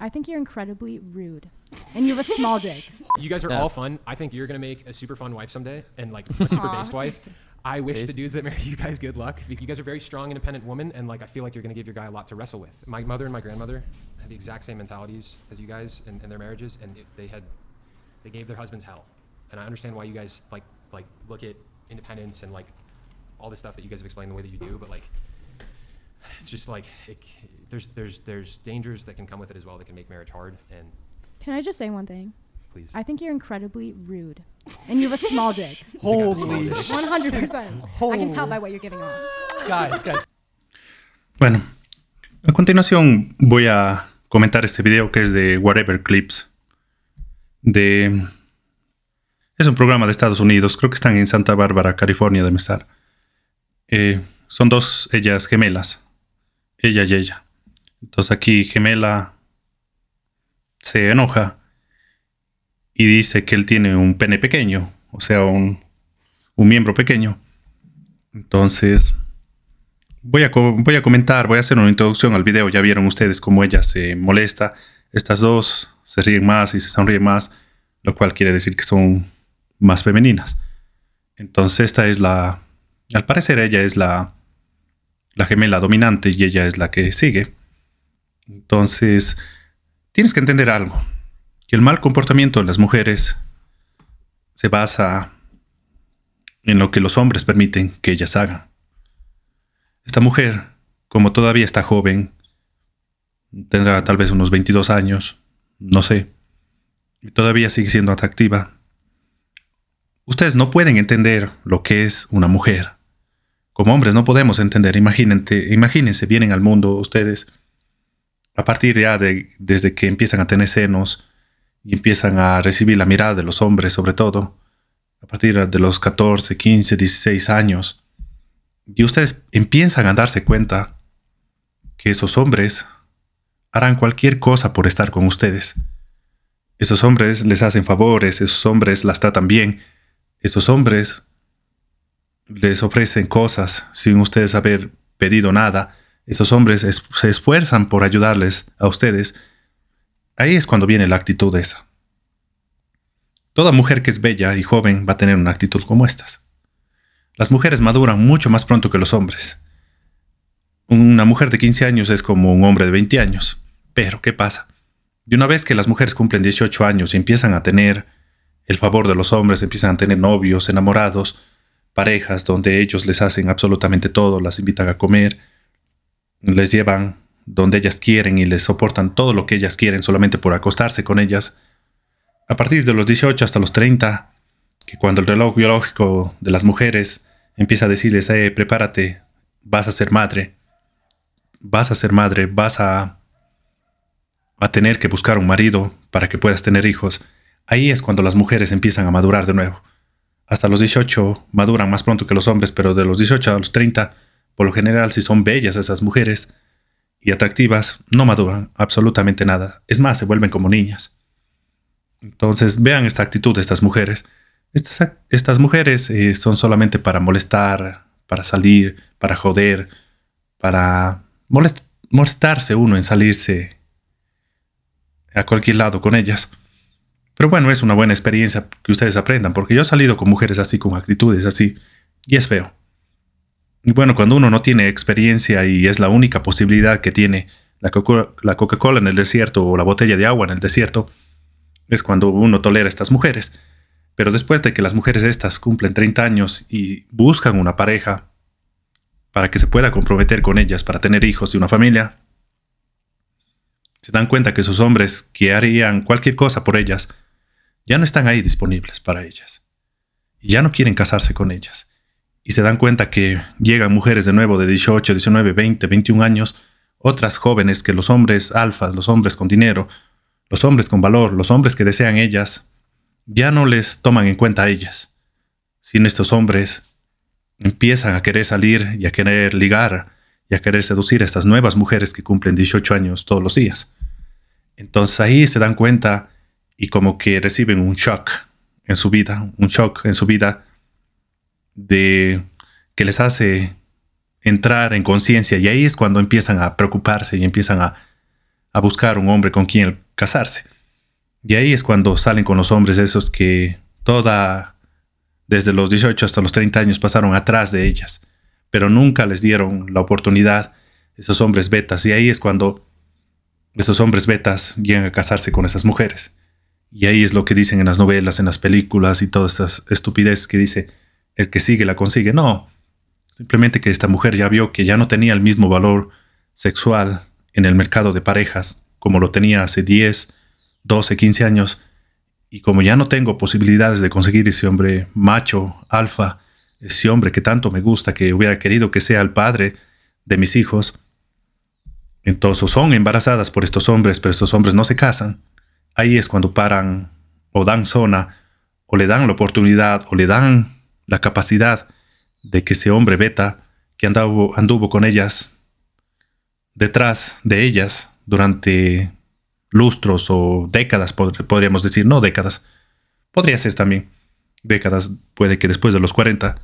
I think you're incredibly rude. And you have a small dick. You guys are all fun. I think you're gonna make a super fun wife someday, and like a super based wife. I wish the dudes that marry you guys good luck. You guys are very strong, independent women, and like I feel like you're gonna give your guy a lot to wrestle with. My mother and my grandmother had the exact same mentalities as you guys and their marriages, and it, they had they gave their husbands hell. And I understand why you guys like like look at independence and like all the stuff that you guys have explained the way that you do, but like it's just like it, there's there's there's dangers that can come with it as well that can make marriage hard. And can I just say one thing? Please. I think you're incredibly rude, and you have a small dick. Holy, one I can tell by what you're giving off. Guys, guys. Bueno, a continuación voy a comentar este video que es de Whatever Clips. De es un programa de Estados Unidos, creo que están en Santa Bárbara, California, de estar. Eh, son dos ellas gemelas, ella y ella. Entonces aquí Gemela se enoja y dice que él tiene un pene pequeño, o sea, un, miembro pequeño. Entonces, voy a, voy a comentar, voy a hacer una introducción al video. Ya vieron ustedes cómo ella se molesta. Estas dos se ríen más y se sonríen más, lo cual quiere decir que son más femeninas. Entonces, esta es la. Al parecer, ella es la, la gemela dominante y ella es la que sigue. Entonces, tienes que entender algo, que el mal comportamiento de las mujeres se basa en lo que los hombres permiten que ellas hagan. Esta mujer, como todavía está joven, tendrá tal vez unos 22 años, no sé, y todavía sigue siendo atractiva. Ustedes no pueden entender lo que es una mujer. Como hombres no podemos entender, imagínense, imagínense, vienen al mundo ustedes a partir ya de, desde que empiezan a tener senos y empiezan a recibir la mirada de los hombres sobre todo, a partir de los 14, 15, 16 años, y ustedes empiezan a darse cuenta que esos hombres harán cualquier cosa por estar con ustedes. Esos hombres les hacen favores, esos hombres las tratan bien, esos hombres les ofrecen cosas sin ustedes haber pedido nada, esos hombres se esfuerzan por ayudarles a ustedes, ahí es cuando viene la actitud esa. Toda mujer que es bella y joven va a tener una actitud como estas. Las mujeres maduran mucho más pronto que los hombres. Una mujer de 15 años es como un hombre de 20 años. Pero, ¿qué pasa? De una vez que las mujeres cumplen 18 años y empiezan a tener el favor de los hombres, empiezan a tener novios, enamorados, parejas donde ellos les hacen absolutamente todo, las invitan a comer, les llevan donde ellas quieren y les soportan todo lo que ellas quieren solamente por acostarse con ellas. A partir de los 18 hasta los 30, que cuando el reloj biológico de las mujeres empieza a decirles, eh, prepárate, vas a ser madre, vas a ser madre, vas a, a tener que buscar un marido para que puedas tener hijos, ahí es cuando las mujeres empiezan a madurar de nuevo. Hasta los 18 maduran más pronto que los hombres, pero de los 18 a los 30 por lo general, si son bellas esas mujeres y atractivas, no maduran absolutamente nada. Es más, se vuelven como niñas. Entonces, vean esta actitud de estas mujeres. Estas, mujeres eh, son solamente para molestar, para salir, para joder, para molestarse uno en salirse a cualquier lado con ellas. Pero bueno, es una buena experiencia que ustedes aprendan, porque yo he salido con mujeres así, con actitudes así, y es feo. Y bueno, cuando uno no tiene experiencia y es la única posibilidad que tiene la Coca-Cola en el desierto o la botella de agua en el desierto, es cuando uno tolera a estas mujeres. Pero después de que las mujeres estas cumplen 30 años y buscan una pareja para que se pueda comprometer con ellas para tener hijos y una familia, se dan cuenta que sus hombres, que harían cualquier cosa por ellas, ya no están ahí disponibles para ellas. Y ya no quieren casarse con ellas y se dan cuenta que llegan mujeres de nuevo de 18, 19, 20, 21 años, otras jóvenes que los hombres alfas, los hombres con dinero, los hombres con valor, los hombres que desean ellas, ya no les toman en cuenta a ellas, sino estos hombres empiezan a querer salir y a querer ligar y a querer seducir a estas nuevas mujeres que cumplen 18 años todos los días. Entonces ahí se dan cuenta y como que reciben un shock en su vida, un shock en su vida de que les hace entrar en conciencia y ahí es cuando empiezan a preocuparse y empiezan a, buscar un hombre con quien casarse. Y ahí es cuando salen con los hombres esos que toda, desde los 18 hasta los 30 años pasaron atrás de ellas, pero nunca les dieron la oportunidad esos hombres betas y ahí es cuando esos hombres betas llegan a casarse con esas mujeres. Y ahí es lo que dicen en las novelas, en las películas y todas estas estupideces que dice el que sigue la consigue. No, simplemente que esta mujer ya vio que ya no tenía el mismo valor sexual en el mercado de parejas como lo tenía hace 10, 12, 15 años. Y como ya no tengo posibilidades de conseguir ese hombre macho, alfa, ese hombre que tanto me gusta, que hubiera querido que sea el padre de mis hijos, entonces son embarazadas por estos hombres, pero estos hombres no se casan. Ahí es cuando paran o dan zona o le dan la oportunidad o le dan la capacidad de que ese hombre beta que anduvo con ellas, detrás de ellas durante lustros o décadas, podríamos decir, no décadas, podría ser también décadas, puede que después de los 40,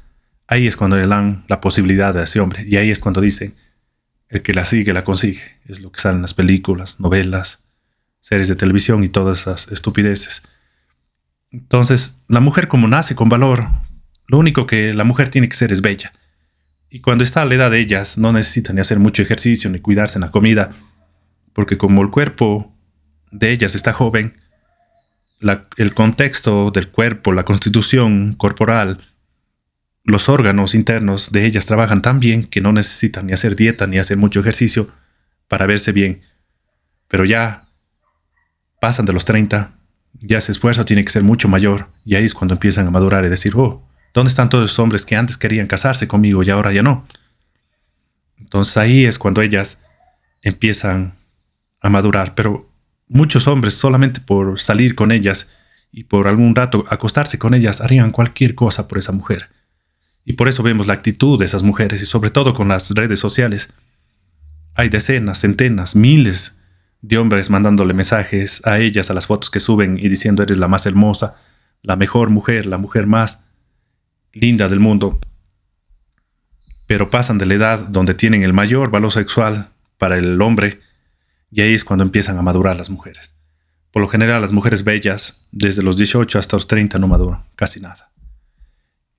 ahí es cuando le dan la posibilidad a ese hombre, y ahí es cuando dicen, el que la sigue, la consigue, es lo que salen las películas, novelas, series de televisión y todas esas estupideces. Entonces, la mujer como nace con valor, lo único que la mujer tiene que ser es bella. Y cuando está a la edad de ellas, no necesita ni hacer mucho ejercicio ni cuidarse en la comida, porque como el cuerpo de ellas está joven, el contexto del cuerpo, la constitución corporal, los órganos internos de ellas trabajan tan bien que no necesitan ni hacer dieta ni hacer mucho ejercicio para verse bien. Pero ya pasan de los 30, ya ese esfuerzo tiene que ser mucho mayor y ahí es cuando empiezan a madurar y decir, oh, ¿Dónde están todos esos hombres que antes querían casarse conmigo y ahora ya no? Entonces ahí es cuando ellas empiezan a madurar, pero muchos hombres solamente por salir con ellas y por algún rato acostarse con ellas harían cualquier cosa por esa mujer. Y por eso vemos la actitud de esas mujeres y sobre todo con las redes sociales. Hay decenas, centenas, miles de hombres mandándole mensajes a ellas, a las fotos que suben y diciendo eres la más hermosa, la mejor mujer, la mujer más linda del mundo, pero pasan de la edad donde tienen el mayor valor sexual para el hombre y ahí es cuando empiezan a madurar las mujeres. Por lo general las mujeres bellas desde los 18 hasta los 30 no maduran casi nada.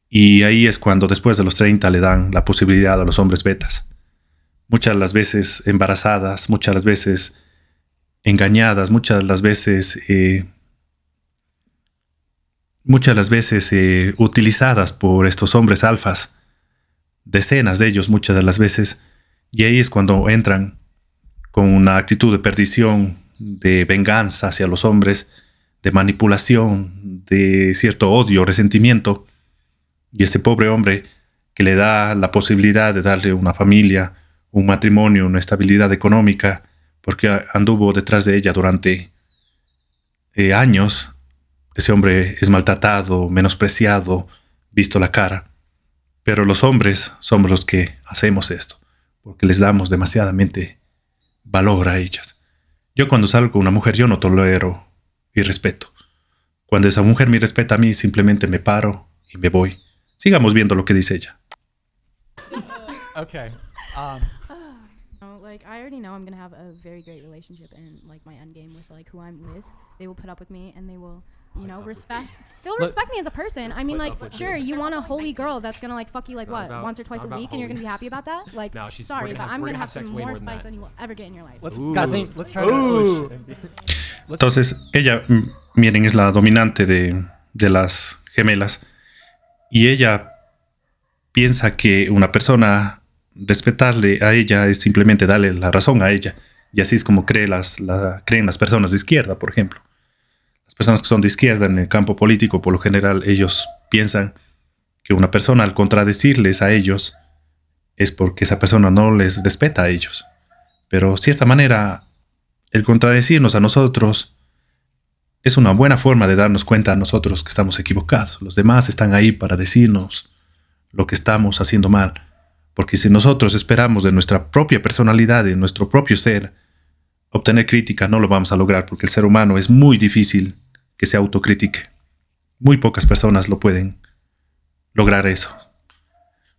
Y ahí es cuando después de los 30 le dan la posibilidad a los hombres betas. Muchas de las veces embarazadas, muchas de las veces engañadas, muchas de las veces eh, muchas las veces eh, utilizadas por estos hombres alfas, decenas de ellos muchas de las veces, y ahí es cuando entran con una actitud de perdición, de venganza hacia los hombres, de manipulación, de cierto odio, resentimiento, y este pobre hombre que le da la posibilidad de darle una familia, un matrimonio, una estabilidad económica, porque anduvo detrás de ella durante eh, años, ese hombre es maltratado, menospreciado, visto la cara. Pero los hombres somos los que hacemos esto, porque les damos demasiadamente valor a ellas. Yo cuando salgo con una mujer, yo no tolero y respeto. Cuando esa mujer me respeta a mí, simplemente me paro y me voy. Sigamos viendo lo que dice ella. okay. Um. Oh, like I already know I'm gonna have a very great relationship and like my end game with like who I'm with. They will put up with me and they will you know, respect. They'll Look, respect me as a person. I mean, like, sure, you want a holy girl that's gonna like fuck you like what about, once or twice a week, and you're gonna be happy about that. Like, no, she's, sorry, but have, I'm gonna have, some more spice than you will ever get in your life. Let's, guys, let's try Entonces, ella, mm, miren, es la dominante de, de las gemelas, y ella piensa que una persona respetarle a ella es simplemente darle la razón a ella. Y así es como cree las, la, creen las personas de izquierda, por ejemplo. Las personas que son de izquierda en el campo político, por lo general, ellos piensan que una persona al contradecirles a ellos es porque esa persona no les respeta a ellos. Pero de cierta manera, el contradecirnos a nosotros es una buena forma de darnos cuenta a nosotros que estamos equivocados. Los demás están ahí para decirnos lo que estamos haciendo mal. Porque si nosotros esperamos de nuestra propia personalidad, de nuestro propio ser, obtener crítica no lo vamos a lograr porque el ser humano es muy difícil que se autocritique. Muy pocas personas lo pueden lograr eso.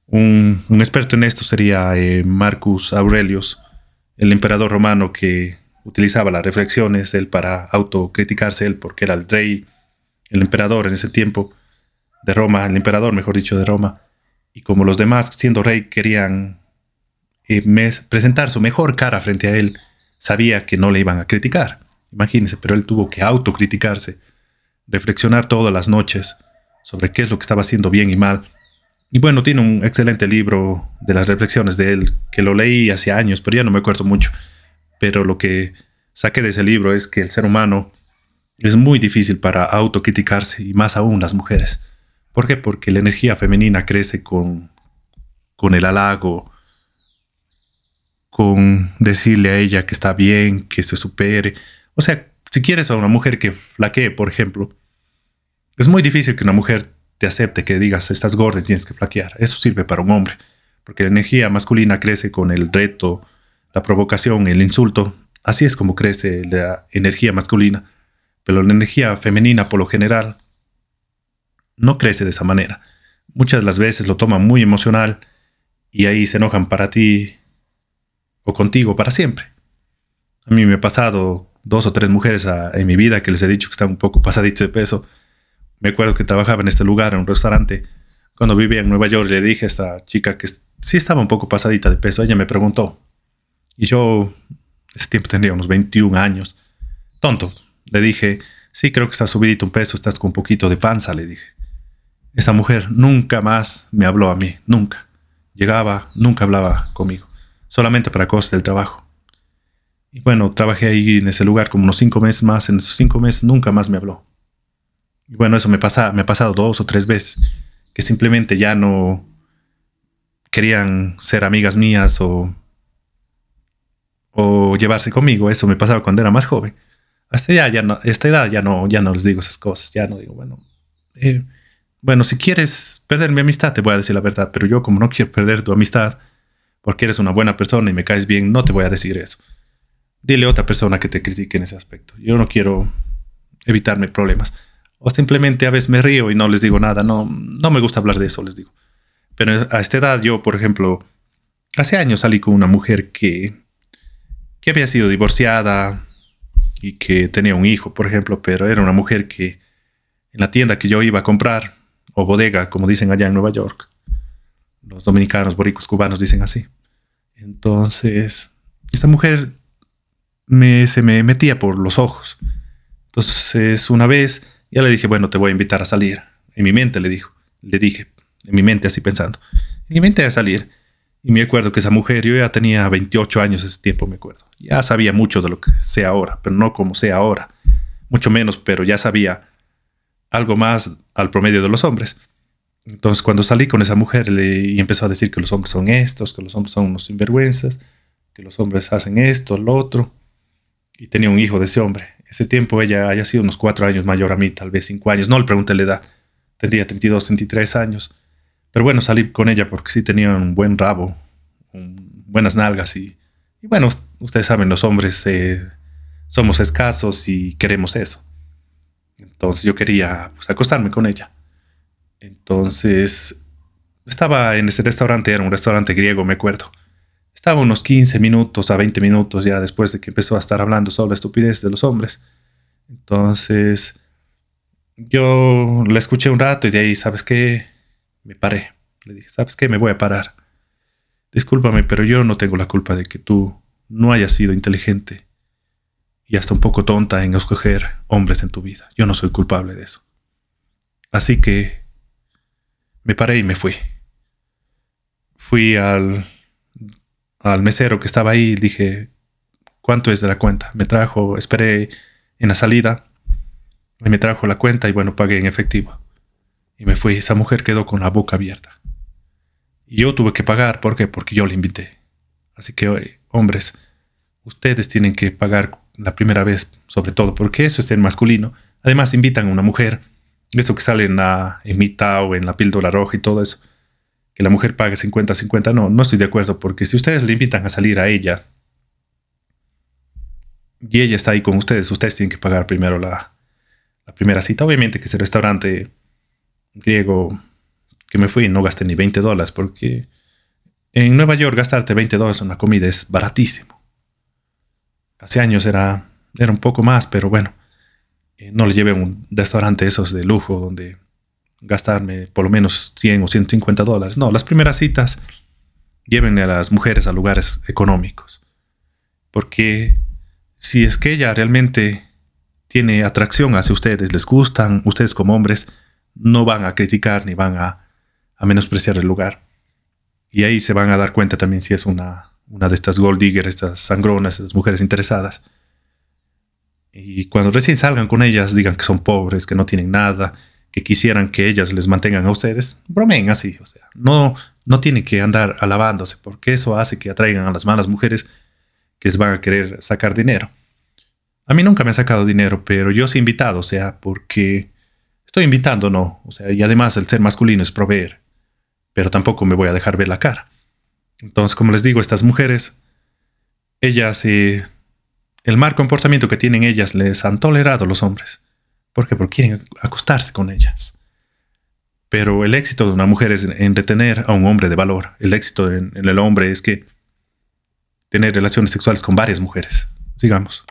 Un, experto en esto sería eh, Marcus Aurelius, el emperador romano que utilizaba las reflexiones él para autocriticarse él porque era el rey, el emperador en ese tiempo de Roma, el emperador mejor dicho de Roma. Y como los demás siendo rey querían eh, presentar su mejor cara frente a él, sabía que no le iban a criticar. Imagínense, pero él tuvo que autocriticarse, reflexionar todas las noches sobre qué es lo que estaba haciendo bien y mal. Y bueno, tiene un excelente libro de las reflexiones de él, que lo leí hace años, pero ya no me acuerdo mucho. Pero lo que saqué de ese libro es que el ser humano es muy difícil para autocriticarse, y más aún las mujeres. ¿Por qué? Porque la energía femenina crece con, con el halago, con decirle a ella que está bien, que se supere. O sea, si quieres a una mujer que flaquee, por ejemplo, es muy difícil que una mujer te acepte, que digas, estás gorda, tienes que flaquear. Eso sirve para un hombre, porque la energía masculina crece con el reto, la provocación, el insulto. Así es como crece la energía masculina. Pero la energía femenina, por lo general, no crece de esa manera. Muchas de las veces lo toman muy emocional y ahí se enojan para ti, o contigo para siempre. A mí me ha pasado dos o tres mujeres ah, en mi vida que les he dicho que están un poco pasaditas de peso. Me acuerdo que trabajaba en este lugar, en un restaurante. Cuando vivía en Nueva York, le dije a esta chica que sí estaba un poco pasadita de peso. Ella me preguntó. Y yo, ese tiempo tendría unos 21 años. Tonto. Le dije, sí, creo que estás subidito un peso, estás con un poquito de panza, le dije. Esa mujer nunca más me habló a mí, nunca. Llegaba, nunca hablaba conmigo solamente para cosas del trabajo. Y bueno, trabajé ahí en ese lugar como unos cinco meses más. En esos cinco meses nunca más me habló. Y bueno, eso me, pasa, me ha pasado dos o tres veces, que simplemente ya no querían ser amigas mías o, llevarse conmigo. Eso me pasaba cuando era más joven. Hasta ya, ya no, esta edad ya no, ya no les digo esas cosas. Ya no digo, bueno, eh, bueno, si quieres perder mi amistad, te voy a decir la verdad, pero yo como no quiero perder tu amistad, porque eres una buena persona y me caes bien, no te voy a decir eso. Dile a otra persona que te critique en ese aspecto. Yo no quiero evitarme problemas. O simplemente a veces me río y no les digo nada. No, no me gusta hablar de eso, les digo. Pero a esta edad yo, por ejemplo, hace años salí con una mujer que, que había sido divorciada y que tenía un hijo, por ejemplo, pero era una mujer que en la tienda que yo iba a comprar, o bodega, como dicen allá en Nueva York, los dominicanos, boricos, cubanos dicen así, entonces, esta mujer me, se me metía por los ojos. Entonces, una vez ya le dije, bueno, te voy a invitar a salir. En mi mente le dijo, le dije, en mi mente así pensando. En mi mente a salir. Y me acuerdo que esa mujer, yo ya tenía 28 años ese tiempo, me acuerdo. Ya sabía mucho de lo que sé ahora, pero no como sé ahora. Mucho menos, pero ya sabía algo más al promedio de los hombres. Entonces, cuando salí con esa mujer le, y empezó a decir que los hombres son estos, que los hombres son unos sinvergüenzas, que los hombres hacen esto, lo otro, y tenía un hijo de ese hombre. Ese tiempo ella haya sido unos cuatro años mayor a mí, tal vez cinco años, no le pregunté la edad, tendría 32, 33 años. Pero bueno, salí con ella porque sí tenía un buen rabo, buenas nalgas y, bueno, ustedes saben, los hombres eh, somos escasos y queremos eso. Entonces yo quería pues, acostarme con ella. Entonces, estaba en ese restaurante, era un restaurante griego, me acuerdo. Estaba unos 15 minutos a 20 minutos ya después de que empezó a estar hablando sobre la estupidez de los hombres. Entonces, yo la escuché un rato y de ahí, ¿sabes qué? Me paré. Le dije, ¿sabes qué? Me voy a parar. Discúlpame, pero yo no tengo la culpa de que tú no hayas sido inteligente y hasta un poco tonta en escoger hombres en tu vida. Yo no soy culpable de eso. Así que me paré y me fui. Fui al, al mesero que estaba ahí y dije, ¿cuánto es de la cuenta? Me trajo, esperé en la salida y me trajo la cuenta y bueno, pagué en efectivo. Y me fui. Esa mujer quedó con la boca abierta. Y yo tuve que pagar, ¿por qué? Porque yo la invité. Así que, hombres, ustedes tienen que pagar la primera vez, sobre todo, porque eso es ser masculino. Además, invitan a una mujer eso que sale en la o en la píldora roja y todo eso. Que la mujer pague 50-50. No, no estoy de acuerdo. Porque si ustedes le invitan a salir a ella y ella está ahí con ustedes, ustedes tienen que pagar primero la, primera cita. Obviamente que ese restaurante griego que me fui no gasté ni 20 dólares porque en Nueva York gastarte 20 dólares en una comida es baratísimo. Hace años era, era un poco más, pero bueno. Eh, no le lleve a un restaurante esos de lujo donde gastarme por lo menos 100 o 150 dólares. No, las primeras citas llévenle a las mujeres a lugares económicos. Porque si es que ella realmente tiene atracción hacia ustedes, les gustan, ustedes como hombres no van a criticar ni van a, menospreciar el lugar. Y ahí se van a dar cuenta también si es una, una de estas gold digger, estas sangronas, estas mujeres interesadas. Y cuando recién salgan con ellas, digan que son pobres, que no tienen nada, que quisieran que ellas les mantengan a ustedes, bromen así. O sea, no, no tienen que andar alabándose, porque eso hace que atraigan a las malas mujeres que les van a querer sacar dinero. A mí nunca me han sacado dinero, pero yo soy invitado, o sea, porque estoy invitando, no. O sea, y además el ser masculino es proveer, pero tampoco me voy a dejar ver la cara. Entonces, como les digo, estas mujeres, ellas se. Eh, el mal comportamiento que tienen ellas les han tolerado los hombres. ¿Por qué? Porque quieren acostarse con ellas. Pero el éxito de una mujer es en retener a un hombre de valor. El éxito en, en el hombre es que tener relaciones sexuales con varias mujeres. Sigamos.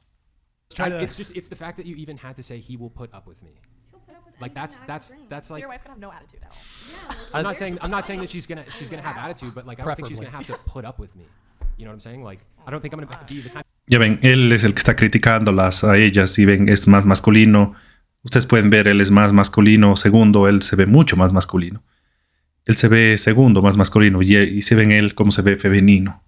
Es el hecho de que that even had to say he will put up with me. Like that's that's that's like. Your wife's gonna have no attitude at all. Yeah, I'm not saying I'm not saying that she's gonna she's gonna have attitude, but like I don't think she's gonna have to put up with me. You know what I'm saying? Like I don't think I'm gonna be the kind. Ya ven, él es el que está criticándolas a ellas y ven, es más masculino. Ustedes pueden ver, él es más masculino. Segundo, él se ve mucho más masculino. Él se ve segundo más masculino y, y se ven él como se ve femenino.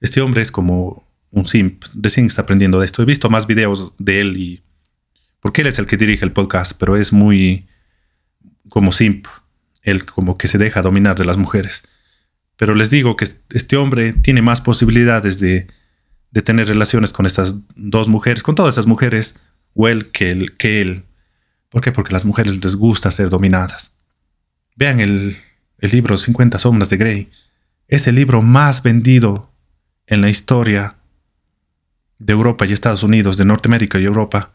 Este hombre es como un simp. De simp está aprendiendo de esto. He visto más videos de él y... Porque él es el que dirige el podcast, pero es muy como simp. Él como que se deja dominar de las mujeres. Pero les digo que este hombre tiene más posibilidades de de tener relaciones con estas dos mujeres, con todas esas mujeres, o que, él que él. ¿Por qué? Porque las mujeres les gusta ser dominadas. Vean el, libro 50 Sombras de Grey. Es el libro más vendido en la historia de Europa y Estados Unidos, de Norteamérica y Europa,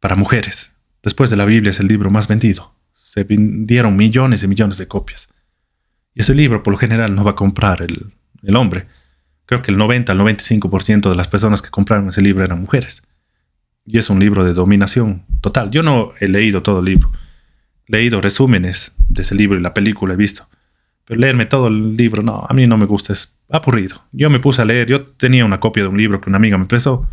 para mujeres. Después de la Biblia es el libro más vendido. Se vendieron millones y millones de copias. Y ese libro por lo general no va a comprar el, el hombre creo que el 90 al 95% de las personas que compraron ese libro eran mujeres. Y es un libro de dominación total. Yo no he leído todo el libro. He leído resúmenes de ese libro y la película he visto. Pero leerme todo el libro, no, a mí no me gusta, es aburrido. Yo me puse a leer, yo tenía una copia de un libro que una amiga me prestó.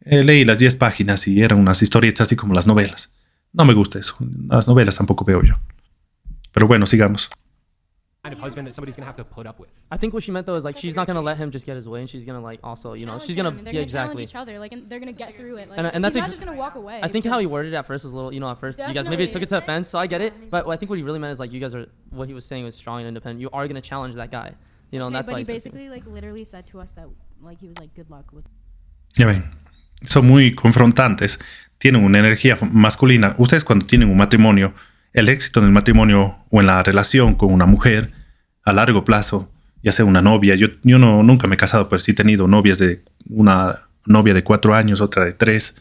Eh, leí las 10 páginas y eran unas historietas así como las novelas. No me gusta eso. Las novelas tampoco veo yo. Pero bueno, sigamos. kind of husband that somebody's gonna have to put up with. I think what she meant though is like she's not gonna let him just get his way, and she's gonna like also you know she's gonna, exactly gonna exactly each other like and they're gonna get through it. Like, and, and, that's ex- just gonna walk away. I think how he worded it at first was a little you know at first you guys maybe it took it to offense, so I get it. But I think what he really meant is like you guys are what he was saying was strong and independent. You are gonna challenge that guy, you know, and that's but why he basically like literally said to us that like he was like good luck with. Ya ven, son muy confrontantes. Tienen una energía masculina. Ustedes cuando tienen un matrimonio El éxito en el matrimonio o en la relación con una mujer a largo plazo, ya sea una novia, yo, yo nunca me he casado, pero sí he tenido novias de una novia de cuatro años, otra de tres,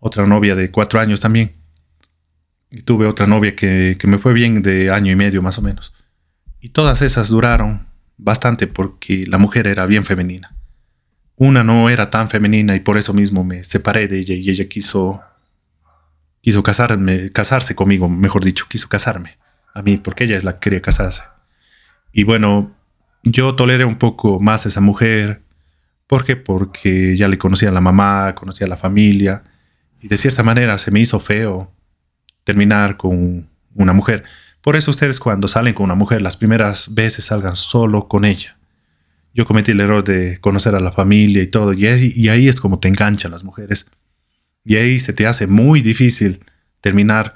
otra novia de cuatro años también. Y tuve otra novia que, que me fue bien de año y medio más o menos. Y todas esas duraron bastante porque la mujer era bien femenina. Una no era tan femenina y por eso mismo me separé de ella y ella quiso quiso casarme, casarse conmigo, mejor dicho, quiso casarme a mí, porque ella es la que quería casarse. Y bueno, yo toleré un poco más a esa mujer, ¿por qué? Porque ya le conocía a la mamá, conocía a la familia, y de cierta manera se me hizo feo terminar con una mujer. Por eso ustedes cuando salen con una mujer, las primeras veces salgan solo con ella. Yo cometí el error de conocer a la familia y todo, y, y ahí es como te enganchan las mujeres y ahí se te hace muy difícil terminar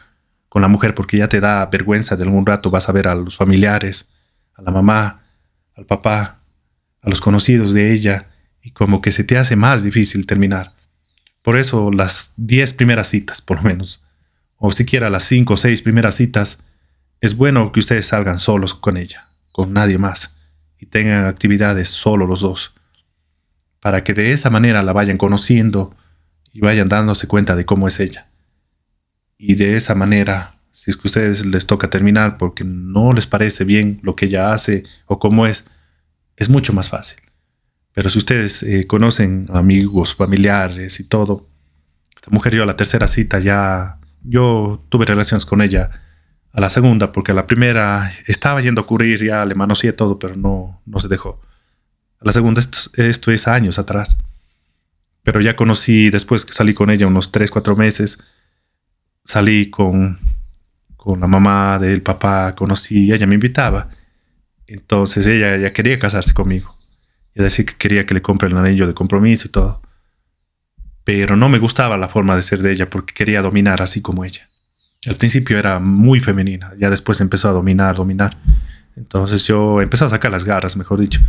con la mujer porque ya te da vergüenza de algún rato, vas a ver a los familiares, a la mamá, al papá, a los conocidos de ella, y como que se te hace más difícil terminar. Por eso las 10 primeras citas, por lo menos, o siquiera las 5 o 6 primeras citas, es bueno que ustedes salgan solos con ella, con nadie más, y tengan actividades solo los dos, para que de esa manera la vayan conociendo y vayan dándose cuenta de cómo es ella. Y de esa manera, si es que a ustedes les toca terminar porque no les parece bien lo que ella hace o cómo es, es mucho más fácil. Pero si ustedes eh, conocen amigos, familiares y todo, esta mujer yo a la tercera cita ya, yo tuve relaciones con ella a la segunda, porque a la primera estaba yendo a ocurrir, ya le manoseé todo, pero no, no se dejó. A la segunda, esto es años atrás pero ya conocí, después que salí con ella unos 3, 4 meses, salí con, con la mamá del papá, conocí, ella me invitaba. Entonces ella ya quería casarse conmigo. Es decir, que quería que le compre el anillo de compromiso y todo. Pero no me gustaba la forma de ser de ella porque quería dominar así como ella. Al principio era muy femenina, ya después empezó a dominar, dominar. Entonces yo empecé a sacar las garras, mejor dicho.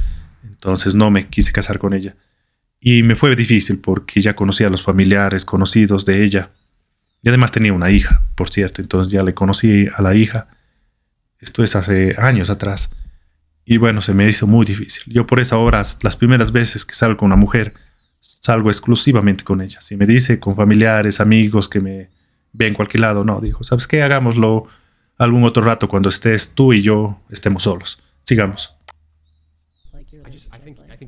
Entonces no me quise casar con ella. Y me fue difícil porque ya conocía a los familiares, conocidos de ella. Y además tenía una hija, por cierto, entonces ya le conocí a la hija. Esto es hace años atrás. Y bueno, se me hizo muy difícil. Yo por eso ahora, las primeras veces que salgo con una mujer, salgo exclusivamente con ella. Si me dice con familiares, amigos que me ven cualquier lado, no, dijo, ¿sabes qué? Hagámoslo algún otro rato cuando estés tú y yo estemos solos. Sigamos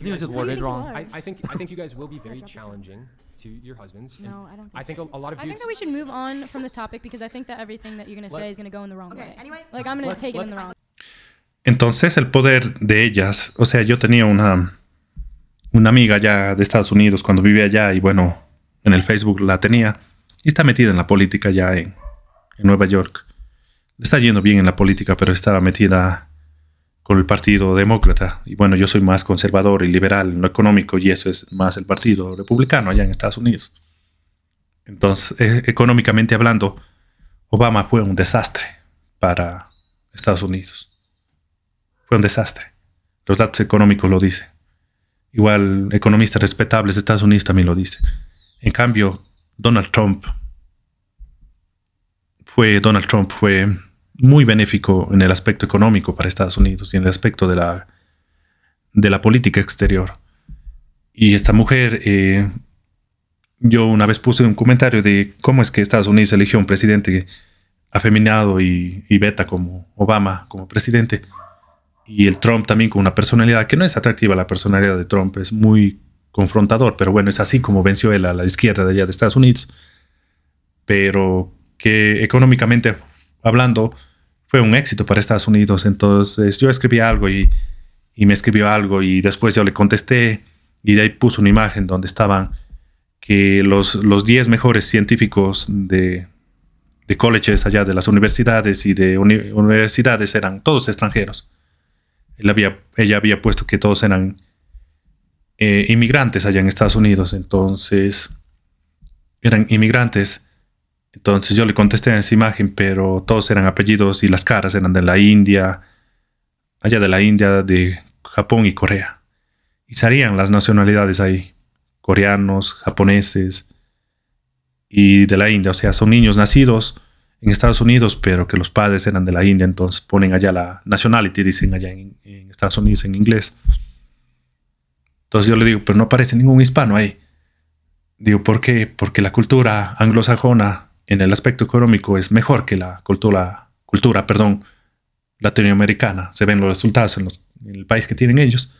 you guys what wrong. I, I, think I think you guys will be very challenging to your husbands. No, I don't. Think I think so. a, a, lot of. Dudes I think that we should move on from this topic because I think that everything that you're gonna say is is gonna go in the wrong okay, way. Anyway, like I'm gonna to take it in the wrong. Entonces el poder de ellas, o sea, yo tenía una una amiga ya de Estados Unidos cuando vivía allá y bueno, en el Facebook la tenía y está metida en la política ya en, en Nueva York. Está yendo bien en la política, pero estaba metida con el Partido Demócrata. Y bueno, yo soy más conservador y liberal en lo económico y eso es más el Partido Republicano allá en Estados Unidos. Entonces, e, económicamente hablando, Obama fue un desastre para Estados Unidos. Fue un desastre. Los datos económicos lo dicen. Igual economistas respetables de Estados Unidos también lo dicen. En cambio, Donald Trump fue Donald Trump fue muy benéfico en el aspecto económico para Estados Unidos y en el aspecto de la, de la política exterior. Y esta mujer, eh, yo una vez puse un comentario de cómo es que Estados Unidos eligió un presidente afeminado y, y beta como Obama, como presidente, y el Trump también con una personalidad que no es atractiva, la personalidad de Trump es muy confrontador, pero bueno, es así como venció él a la izquierda de allá de Estados Unidos. Pero que económicamente hablando, fue un éxito para Estados Unidos. Entonces yo escribí algo y, me escribió algo y después yo le contesté y de ahí puso una imagen donde estaban que los, 10 mejores científicos de, de colleges allá de las universidades y de universidades eran todos extranjeros. ella había puesto que todos eran eh, inmigrantes allá en Estados Unidos, entonces eran inmigrantes entonces yo le contesté en esa imagen, pero todos eran apellidos y las caras eran de la India, allá de la India, de Japón y Corea. Y salían las nacionalidades ahí, coreanos, japoneses y de la India. O sea, son niños nacidos en Estados Unidos, pero que los padres eran de la India, entonces ponen allá la nationality, dicen allá en, en Estados Unidos en inglés. Entonces yo le digo, pero no aparece ningún hispano ahí. Digo, ¿por qué? Porque la cultura anglosajona en el aspecto económico es mejor que la cultura, latinoamericana. Se ven los resultados en, el país que tienen ellos.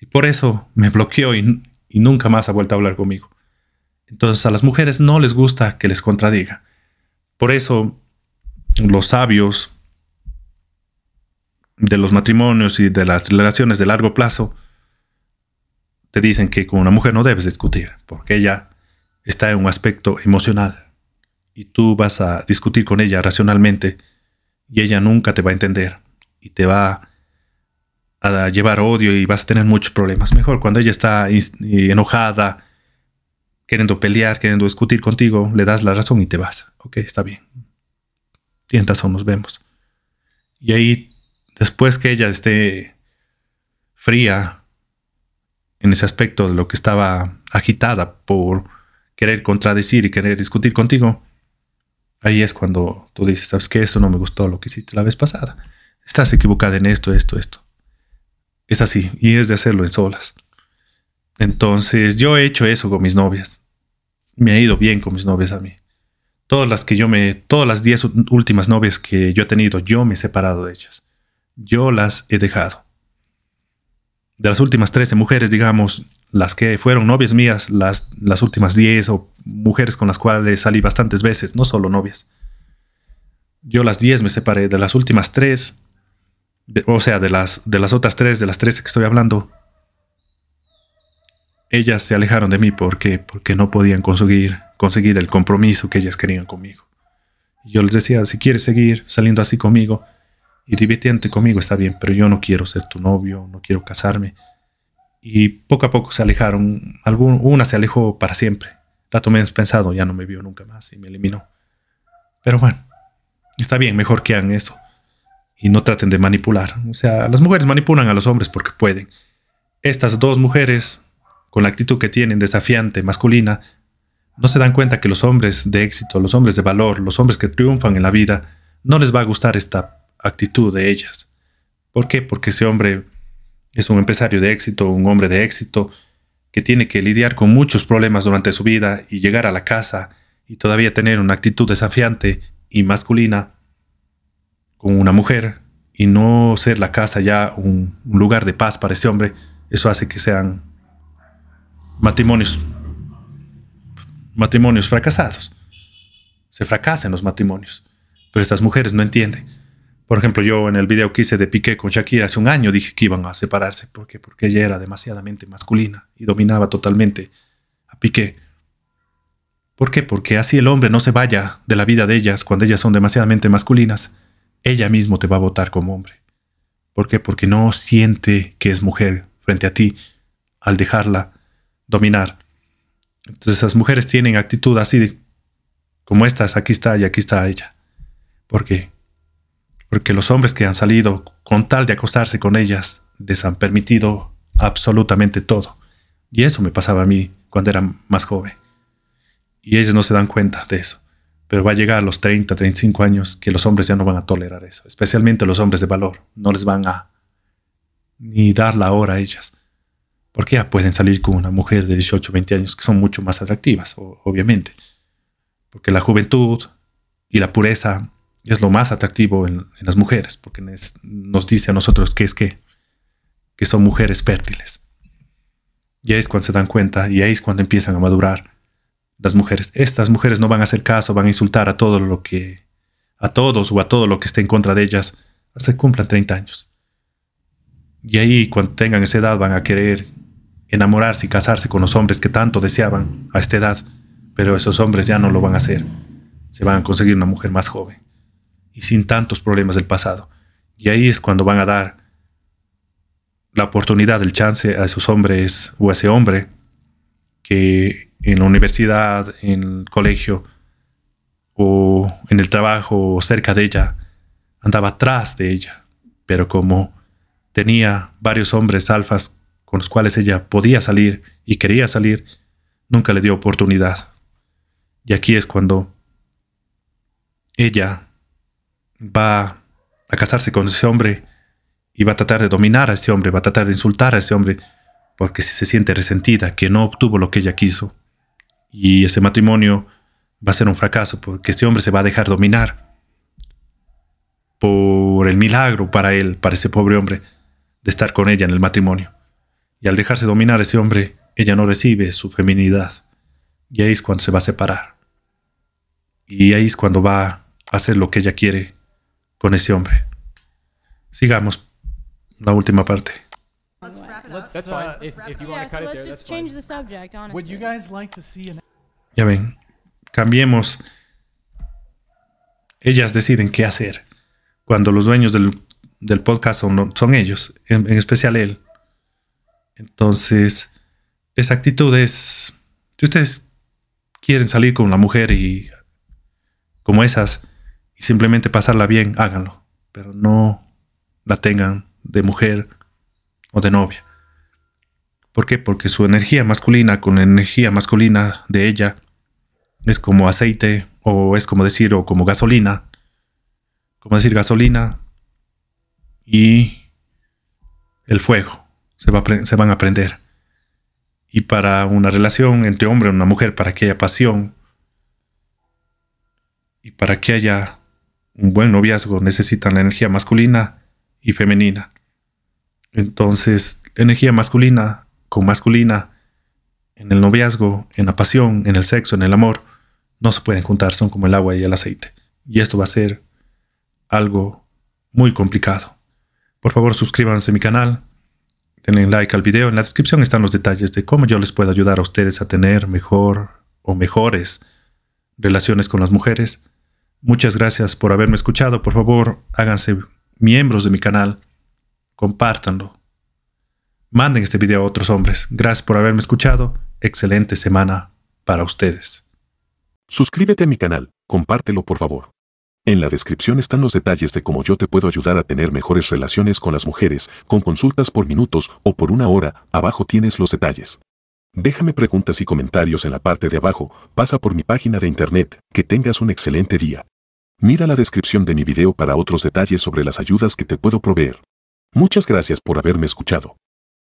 Y por eso me bloqueó y nunca más ha vuelto a hablar conmigo. Entonces a las mujeres no les gusta que les contradiga. Por eso los sabios de los matrimonios y de las relaciones de largo plazo te dicen que con una mujer no debes discutir, porque ella está en un aspecto emocional y tú vas a discutir con ella racionalmente y ella nunca te va a entender y te va a llevar odio y vas a tener muchos problemas. Mejor cuando ella está enojada, queriendo pelear, queriendo discutir contigo, le das la razón y te vas. Ok, está bien. Tienes razón, nos vemos. Y ahí, después que ella esté fría en ese aspecto de lo que estaba agitada por querer contradecir y querer discutir contigo, Ahí es cuando tú dices, ¿sabes qué? Esto no me gustó lo que hiciste la vez pasada. Estás equivocada en esto, esto, esto. Es así, y es de hacerlo en solas. Entonces, yo he hecho eso con mis novias. Me ha ido bien con mis novias a mí. Todas las que yo me, todas las 10 últimas novias que yo he tenido, yo me he separado de ellas. Yo las he dejado. De las últimas 13 mujeres, digamos, las que fueron novias mías, las, las últimas 10 o mujeres con las cuales salí bastantes veces, no solo novias. Yo las 10 me separé, de las últimas tres o sea, de las, de las otras tres de las 13 que estoy hablando, ellas se alejaron de mí porque, porque no podían conseguir, conseguir el compromiso que ellas querían conmigo. Yo les decía, si quieres seguir saliendo así conmigo y divirtiéndote conmigo está bien, pero yo no quiero ser tu novio, no quiero casarme. Y poco a poco se alejaron, alguna una se alejó para siempre rato menos pensado, ya no me vio nunca más y me eliminó. Pero bueno, está bien, mejor que hagan eso. Y no traten de manipular. O sea, las mujeres manipulan a los hombres porque pueden. Estas dos mujeres, con la actitud que tienen desafiante, masculina, no se dan cuenta que los hombres de éxito, los hombres de valor, los hombres que triunfan en la vida, no les va a gustar esta actitud de ellas. ¿Por qué? Porque ese hombre es un empresario de éxito, un hombre de éxito, que tiene que lidiar con muchos problemas durante su vida y llegar a la casa y todavía tener una actitud desafiante y masculina con una mujer y no ser la casa ya un, lugar de paz para ese hombre, eso hace que sean matrimonios matrimonios fracasados. Se fracasan los matrimonios, pero estas mujeres no entienden. Por ejemplo, yo en el video que hice de Piqué con Shakira hace un año dije que iban a separarse. ¿Por qué? Porque ella era demasiadamente masculina y dominaba totalmente a Piqué. ¿Por qué? Porque así el hombre no se vaya de la vida de ellas cuando ellas son demasiadamente masculinas. Ella mismo te va a votar como hombre. ¿Por qué? Porque no siente que es mujer frente a ti al dejarla dominar. Entonces esas mujeres tienen actitud así de, como estas, aquí está y aquí está ella. ¿Por qué? porque los hombres que han salido con tal de acostarse con ellas les han permitido absolutamente todo. Y eso me pasaba a mí cuando era más joven. Y ellas no se dan cuenta de eso. Pero va a llegar a los 30, 35 años que los hombres ya no van a tolerar eso. Especialmente los hombres de valor. No les van a ni dar la hora a ellas. Porque ya pueden salir con una mujer de 18, 20 años que son mucho más atractivas, obviamente. Porque la juventud y la pureza es lo más atractivo en, las mujeres, porque nos dice a nosotros que es que, que son mujeres fértiles. Y ahí es cuando se dan cuenta y ahí es cuando empiezan a madurar las mujeres. Estas mujeres no van a hacer caso, van a insultar a todo lo que, a todos o a todo lo que esté en contra de ellas hasta que cumplan 30 años. Y ahí cuando tengan esa edad van a querer enamorarse y casarse con los hombres que tanto deseaban a esta edad, pero esos hombres ya no lo van a hacer. Se van a conseguir una mujer más joven sin tantos problemas del pasado. Y ahí es cuando van a dar la oportunidad, el chance a esos hombres o a ese hombre que en la universidad, en el colegio o en el trabajo cerca de ella, andaba atrás de ella. Pero como tenía varios hombres alfas con los cuales ella podía salir y quería salir, nunca le dio oportunidad. Y aquí es cuando ella va a casarse con ese hombre y va a tratar de dominar a ese hombre, va a tratar de insultar a ese hombre, porque se siente resentida, que no obtuvo lo que ella quiso. Y ese matrimonio va a ser un fracaso, porque este hombre se va a dejar dominar por el milagro para él, para ese pobre hombre, de estar con ella en el matrimonio. Y al dejarse dominar ese hombre, ella no recibe su feminidad. Y ahí es cuando se va a separar. Y ahí es cuando va a hacer lo que ella quiere con ese hombre. Sigamos la última parte. Ya ven, cambiemos. Ellas deciden qué hacer cuando los dueños del, del podcast son, ellos, en, especial él. Entonces, esa actitud es, si ustedes quieren salir con la mujer y como esas, simplemente pasarla bien, háganlo. Pero no la tengan de mujer o de novia. ¿Por qué? Porque su energía masculina con la energía masculina de ella es como aceite o es como decir o como gasolina. Como decir gasolina y el fuego se, va se van a prender. Y para una relación entre hombre y una mujer, para que haya pasión y para que haya un buen noviazgo necesita la energía masculina y femenina. Entonces, energía masculina con masculina en el noviazgo, en la pasión, en el sexo, en el amor, no se pueden juntar, son como el agua y el aceite. Y esto va a ser algo muy complicado. Por favor, suscríbanse a mi canal, denle like al video. En la descripción están los detalles de cómo yo les puedo ayudar a ustedes a tener mejor o mejores relaciones con las mujeres Muchas gracias por haberme escuchado. Por favor, háganse miembros de mi canal. Compártanlo. Manden este video a otros hombres. Gracias por haberme escuchado. Excelente semana para ustedes. Suscríbete a mi canal. Compártelo por favor. En la descripción están los detalles de cómo yo te puedo ayudar a tener mejores relaciones con las mujeres, con consultas por minutos o por una hora. Abajo tienes los detalles. Déjame preguntas y comentarios en la parte de abajo, pasa por mi página de internet, que tengas un excelente día. Mira la descripción de mi video para otros detalles sobre las ayudas que te puedo proveer. Muchas gracias por haberme escuchado.